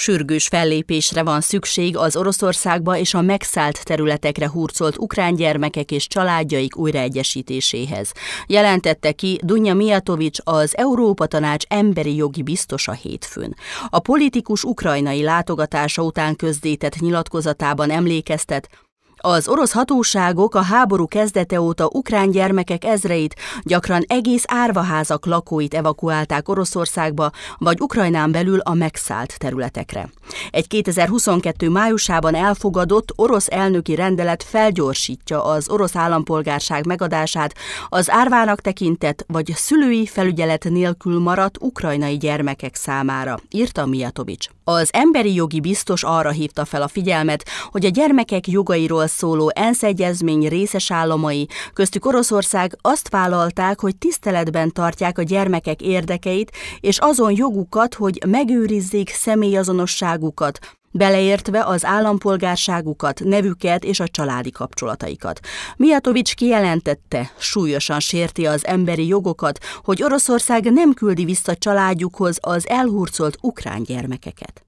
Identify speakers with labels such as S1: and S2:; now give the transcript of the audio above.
S1: Sürgős fellépésre van szükség az Oroszországba és a megszállt területekre hurcolt ukrán gyermekek és családjaik újraegyesítéséhez. Jelentette ki Dunja Mijatovics az Európa Tanács emberi jogi biztosa hétfőn. A politikus ukrajnai látogatása után közzétett nyilatkozatában emlékeztet, az orosz hatóságok a háború kezdete óta ukrán gyermekek ezreit, gyakran egész árvaházak lakóit evakuálták Oroszországba, vagy Ukrajnán belül a megszállt területekre. Egy 2022. májusában elfogadott orosz elnöki rendelet felgyorsítja az orosz állampolgárság megadását az árvának tekintett vagy szülői felügyelet nélkül maradt ukrajnai gyermekek számára, írta Mijatovics. Az emberi jogi biztos arra hívta fel a figyelmet, hogy a gyermekek jogairól szóló ENSZ egyezmény részes államai, köztük Oroszország azt vállalták, hogy tiszteletben tartják a gyermekek érdekeit és azon jogukat, hogy megőrizzék személyazonosságukat, beleértve az állampolgárságukat, nevüket és a családi kapcsolataikat. Mijatovics kijelentette, súlyosan sérti az emberi jogokat, hogy Oroszország nem küldi vissza családjukhoz az elhurcolt ukrán gyermekeket.